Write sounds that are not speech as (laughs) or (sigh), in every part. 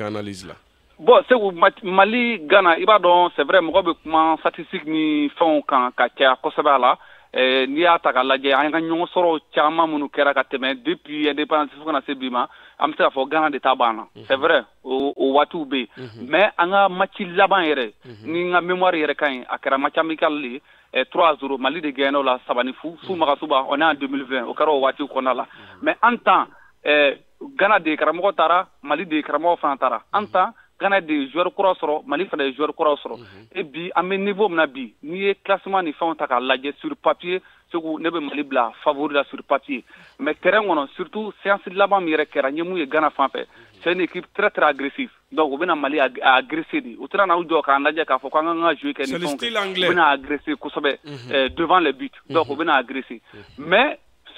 analyse là. bon c'est segu mali Ghana i c'est vrai mɔgɔ bɛ statistique ni fɛnw quand ka caya kosɛbɛ a la n'i y'a ta ka lajɛ an ka ɲɔgɔn sɔrɔ depuis indépendance fo kana se bi ma mhm. c'est vrai au o mhm. mais en a maci labanere, mhm. ni mémoire yɛrɛ ka amical 3 euros mali de Guenola la sabani fu on est en 2020 au Karo Watou qu'on a là mais en temps gana de karamɔgɔ taara mali de karamɔgɔ fana taara mhm. an ta gana de zuwɛri kura mali fana ye zuwɛri kura sɔrɔ e bi an bɛ niveau min na bi n'i ye klasima ni fɛnw ta k'a lajɛ sur papier segu ne bɛ mali bila favori la sur papier mɛ tɛrɛn kɔnɔ surtout séance laban min yɛrɛ kɛra n ye mun ye gana fan fɛ mhm. c'est une équipe très très agressive donc u bɛna mali agressé de u tɛna n'aw jɔ k'an lajɛ k'a fɔ k'an ka kan ka jouer kɛ ni fɛnw kɛ u bɛna agressé kosɛbɛ euh, devant les buts donc u bɛna agressé mais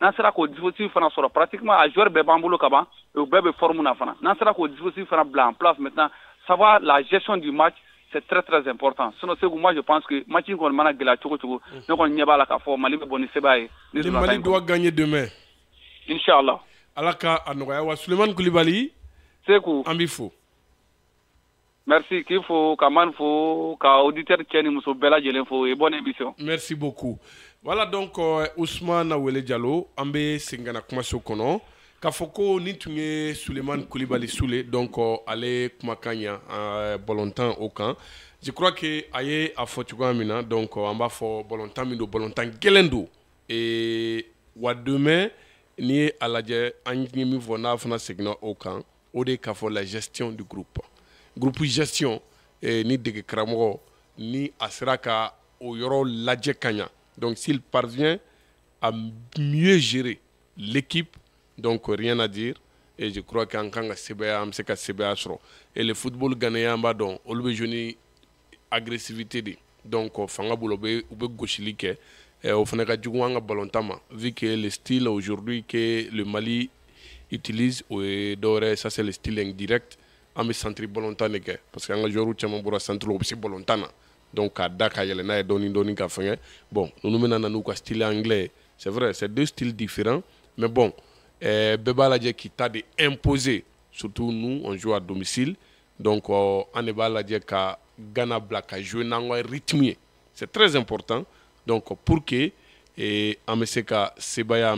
N'an sera k'o dispositif fana sɔrɔ pratiquement a joueur bɛɛ b'an bolo kaban u bɛɛ bɛ forme na fana n'an sera k'o dispositif fana bila en place maintenant savoir la gestion du match c'est très très important sinon Segou moi je pense que match in kɔni mana gɛlɛya cogo cogo ne kɔni ɲɛ b'a la k'a fɔ Mali bɛ bɔ ni ye ni Mali doit gagner demain Inshallah. Ala ka a nɔgɔya wa Sulemani Kulibali Segou an b'i fo Merci k'i fo ka Mane fo ka auditeur cɛ ni muso bɛɛ lajɛlen fo et bonne émission Merci beaucoup voilà donc euh, Ousmane Awele Diallo Ambe singana segin Kafoko na k'a foko donc Alé euh, ale kanya euh, bolontan au camp. je crois que a a fɔ donc amba fo fɔ mino mino don et et wa demain n'i ye a an ye min la gestion du groupe groupe gestion eh, ni deke kramo ni a sera ka o yoro donc s'il parvient à mieux gérer l'équipe, donc rien à dire. Et je crois qu'en que CBA, un CBA Et le football ghanéen, bah, donc, on a une agressivité. Donc, on a une gauche. On a une Vu que le style aujourd'hui que le Mali utilise, ça c'est le style indirect. On a Parce qu'on a on peu donc à Dakar, il y a ye dɔɔni dɔɔni ka fait bon nous nous menons nous ka style anglais c'est vrai c'est deux styles différents mais bon ɛɛ eh, bɛɛ b'a lajɛ ta de imposer surtout nous on joue à domicile donc ɔ oh, an de b'a lajɛ Ghana Black a jouer n'an ka rythme c'est très important donc pour que et an c'est se ka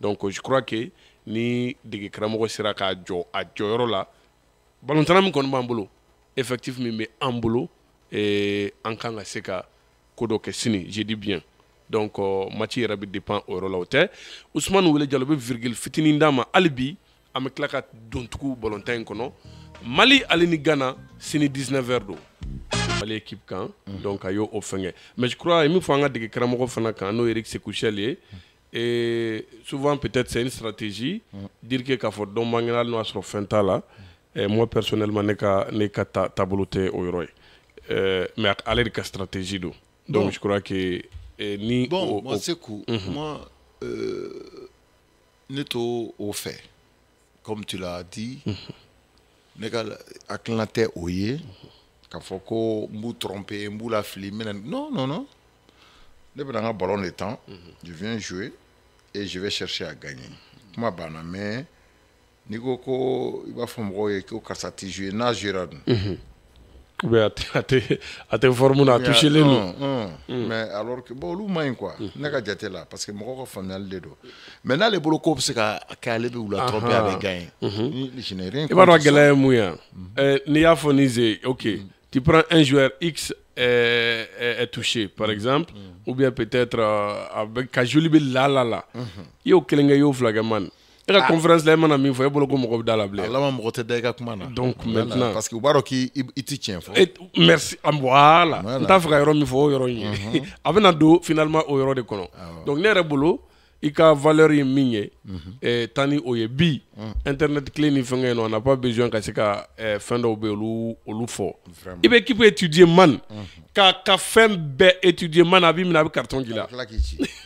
donc je crois que ni dege karamɔgɔ sera k'a jɔ a jɔyɔrɔ bon balontanna min kɔni b'an bolo effectif mais un et an kan ka se ka ko dɔ sini je bien donc euh, match yɛrɛ dépend au rôle la o tɛ usumani virgule Fitini Ndama, ma hali bi an bɛ tila ka don tugu mali hali ni ghana c'est 19h don mali équipe kan mm. donc a au fɛngɛ mais je crois il me faut ka dege karamɔgɔ fana kan n'o eric sekouchel ye et souvent peut-être c'est une stratégie mhm. dire que k'a fɔ donc bangena hali n'o y'a sɔrɔ moi personnellement ne ka ne ka taabolo euh, mais avec de stratégie donc bon. je crois que euh, ni bon moi c'est mm moi euh, au fait comme tu l'as dit je suis avec la terre au faut que trompe non non non dans ballon de temps mhm. je viens jouer et je vais chercher à gagner moi bah, mais n'i i ou bien a tɛ a tɛ forme na a touchelen don. Mm. mais alors que bon olu quoi mm. ne ka jate la parce que mɔgɔw ka faamuyali de don mais n'ale bolo ko bɛ se ka kɛ ale bɛ wula tromper a gain. gagner. i b'a dɔn gɛlɛya ye mun ye n'i y'a mm-hmm. euh, fɔ ok mm-hmm. tu prends un joueur x euh, euh, est, touché par mm-hmm. exemple ou bien peut-être avec ka joli la la la i y'o kelen kɛ i y'o man e ka ah. conférence la e mana min fɔ e bolo ko mɔgɔ bɛ da la bilen. Ah, a mɔgɔ tɛ da i ka kuma na. donc maintenant parce que u b'a dɔn k'i i ti tiɲɛ fɔ. merci ah, voilà n t'a fɛ ka yɔrɔ min fɔ o yɔrɔ in ye uh-huh. (laughs) a bɛna don finalement o yɔrɔ de kɔnɔ donc ne yɛrɛ bolo i ka valeur ye min ye uh-huh. eh, tan ni o ye bi uh-huh. internet kile ni fɛngɛ nɔ n'a pas besoin ka se ka eh, fɛn dɔw bɛ olu olu fɔ i bɛ k'i étudier man ka ka fɛn bɛɛ étudier man a b'i minɛ a bɛ carton k'i la. (laughs)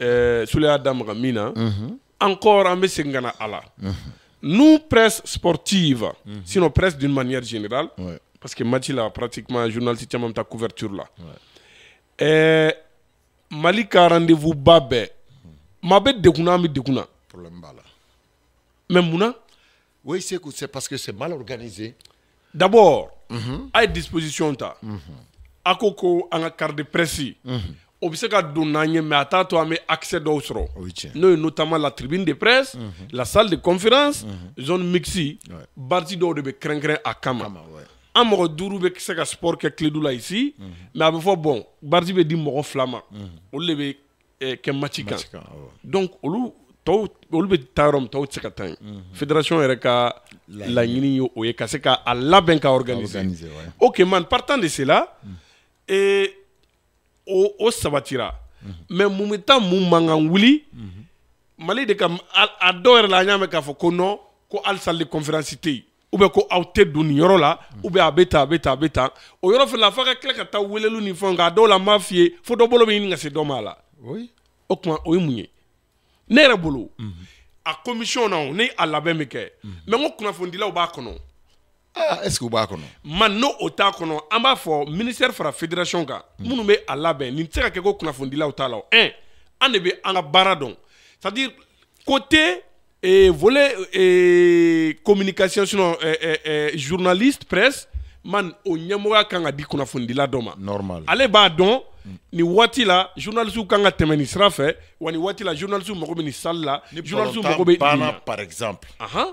Euh, sous Adam Ramina, Ramina mhm. encore en mes Allah nous presse sportive mhm. sinon presse d'une manière générale parce que match a pratiquement journaliste caman même ta couverture là ouais. malika euh, Malika rendez-vous Babé Mabé dekuna bɛ dekuna de problème mais oui c'est parce que c'est mal organisé d'abord mhm. à disposition ta mm carte de o ka a to n'o notamment la tribune de presse la salle de conférence zone mixie, ouais. de bɛ kɛrɛnkɛrɛn a kama sport kɛ kiledu la ici mm a bon bati bɛ di mɔgɔ fila ma olu de bɛ donc olu se fédération yɛrɛ ka laɲini ye o ye ka a ok man partant de cela mm. et o, o sabatira mɛ mun bɛ taa mun man kan wuli mali de ka a dɔ yɛrɛ la an y'a mɛ k'a fɔ ko nɔ ko halisa le conférence tɛ yen ou bien ko aw tɛ don nin yɔrɔ la u bien mhm. mhm. a bɛ tan a bɛ tan a bɛ tan o yɔrɔ fana la f'a ka tila ka taa weleliw ni fɛnw kɛ a dɔw la n b'a f'i ye fo dɔ bolo bɛ ɲini ka se dɔ ma a la o tuma o ye mun ye ne yɛrɛ bolo a commission na o ni a labɛn bɛ kɛ mɛ n ko kunnafonidilaw b'a kɔnɔ. Ah, est-ce que u b'a man n'o o t'a kɔnɔ an b'a fɔ ministère fara fédération kan minnu bɛ a labɛn nin tɛ se ka kɛ ko kunnafonidilaw t'a la o un an de bɛ c'est à dire côté et eh, volet et eh, communication sinon eh, eh, eh, journaliste presse man o a dit qu'on a kunnafonidila dɔ ma normal Allez baradon, ni wati la journaliste kan ka tɛmɛ nin fait, ou ni nin la journaliste mago bɛ nin salle la journaliste mago bɛ ni par exemple Aha.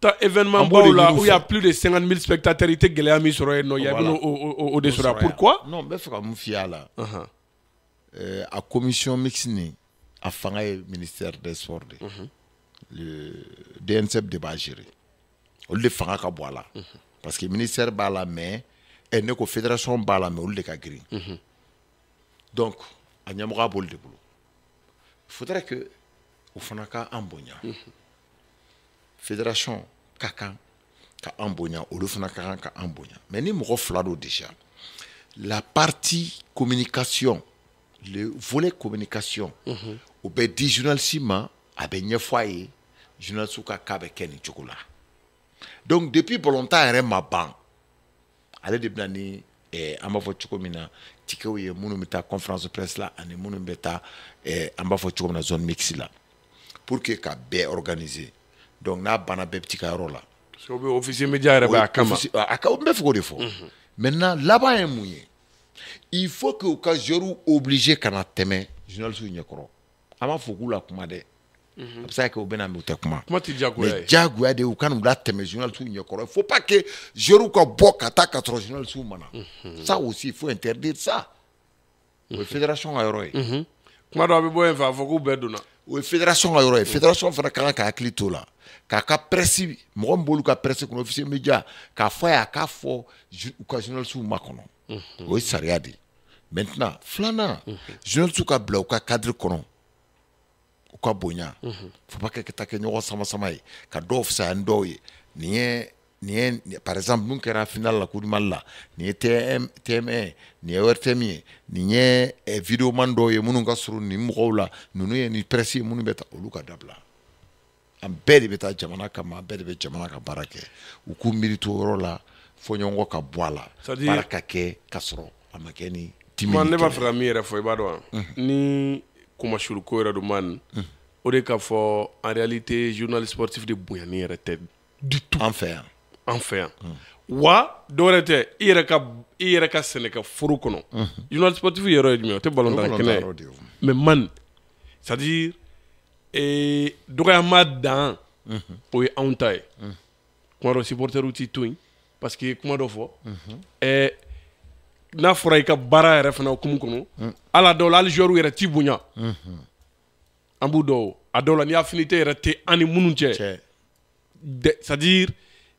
ta événement où il y a plus de 50 000 spectateurs il tɛ a au pourquoi non la uh-huh. euh, commission mixte, à a ministère des sports uh-huh. e de le DNCB de Bajiri. gérer le de parce que ministère mais eh, ko fédération mais Donc, uh-huh. donc a de faudrait que on fédération kakan ka ambonya bonya olu ka ambonya ka déjà la partie communication le volet communication au -hmm. o bɛ a bɛ ɲɛfɔ a suka ka ben kaa donc depuis longtemps yɛrɛ ma ban ale eh, de blani amba eh, an b'a fɔ cogo min na ye conférence presse là, ani minnu bɛ et eh, an b'a fɔ na zone mix là, pour que ka bien organiser donc n'a bana bɛɛ bɛ t'i ka yɔrɔ la. parce que officier média kama a ka n bɛ de fɔ. maintenant laban ye mun ye il faut que u ka joueurs obligé kana teme journalistes ɲɛkɔrɔ an b'a fɔ la kuma de a bɛ se ka kɛ u bɛna mɛ u tɛ kuma. kuma tɛ diyagoya ye diyagoya de ye u ka n'u la il faut pas que joueurs ka bɔ ka taa ka sɔrɔ journalistes ma na. ça aussi il faut interdire ça. o ye fédération ka yɔrɔ ye. kuma dɔ a bɛ bɔ yen fɛ a fɔ k'u bɛɛ donna. o ye fédération ka yɔrɔ ye fédération fana ka kan ka hakili to la k'a ka presse mɔgɔ min b'olu ka presse kɔnɔ officier média k'a fɔ a ye a k'a fɔ u ka journalistes ma kɔnɔ o ye sariya de ye maintenant filanan journalistes ka bila u ka cadre kɔnɔ u ka bonya fo ba ka kɛ taa kɛ ɲɔgɔn sama sama ye ka dɔw fisaya ni dɔw ye nin ye nin ye par exemple mun kɛra final la coupe du mali la ni ye tm tm ye nin ye ortm ye nin ye eh, videoman dɔw ye minnu ka surun nin mɔgɔw la nunu ye ni presse ye minnu bɛ ta olu ka dabila an bɛɛ de bɛ taa jamana kama an bɛɛ de bɛ jamana ka baara kɛ u k'u miiri to yɔrɔ la fɔɲɔgɔnkɔ ka bɔ a la baara ka kɛ ka sɔrɔ a ma kɛ ni dimi ne b'a fɛ ka min yɛrɛ fɔ i b'a dɔn wa ni kɔmasuru ko yɛrɛ don ma nin o de k'a fɔ en réalité journal sportif de bonyani yɛrɛ tɛ du tout an fɛ yan an fɛ yan hmm. wa dɔwɛrɛ tɛ i yɛrɛ ka i yɛrɛ ka sɛnɛkɛ foro kɔnɔ journal sportif yɛrɛ ye jumɛn o tɛ balontan kɛnɛ ye mais man c'est à dire ee dɔgɔyama dan o ye anw ta ye hmm. kuma dɔ supporters t'i to yen parce que i ye kuma dɔ fɔ ɛɛ n'a fɔra i ka baara yɛrɛ fana hukumu kɔnɔ hmm. ala dɔw la hali joueur yɛrɛ t'i bonya an b'u dɔn o a dɔw la ni affinité yɛrɛ tɛ an ni minnu cɛ c'est à dire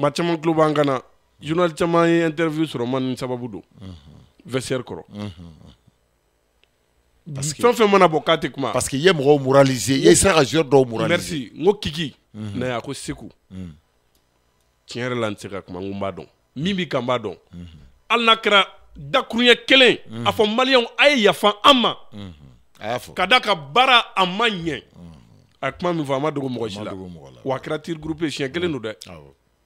ma caman tulo b'an kan journal caman ye interview sɔrɔ ma nin sababu don vestiaire kɔrɔ fɛn fɛn mana bɔ k'a tɛ kuma parce que i ye mɔgɔw moraliser i ye sera ka joueur dɔw moraliser merci n ko kiki mhm. na y'a ko seku mhm. tiɲɛ yɛrɛ la n tɛ se ka kuma n ko n b'a dɔn mhm. min b'i kan n b'a dɔn hali n'a kɛra dakuruɲɛ kelen a fɔ maliyɛnw a ye yafa an ma ka da ka baara a ma ɲɛ a kuma min fɔ a ma dogo mɔgɔ si la wa a kɛra tir groupe siɲɛ kelen don dɛ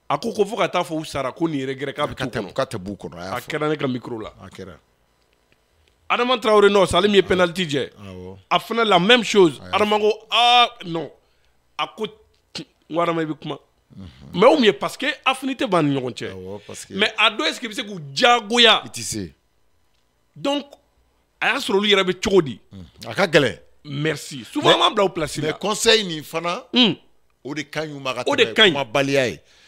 a ko ko fo ka ta fɔ u sara ko k'a t'u kɔnɔ tɛ b'u ne ka micro la akera kɛra Adama Traoré non Salim ye penalty Ah a fana la même chose Aramago ah non a ko n ko Adama mais o mun parce que affinité b'an ni ɲɔgɔn Ah mais parce est ce que c'est bɛ se k'u diyagoya i donc a sur lui olu yɛrɛ bɛ cogo merci souvent bla ou bila mais conseil ni fana hmm. o de kanyu ɲi u de kanyu tɛmɛ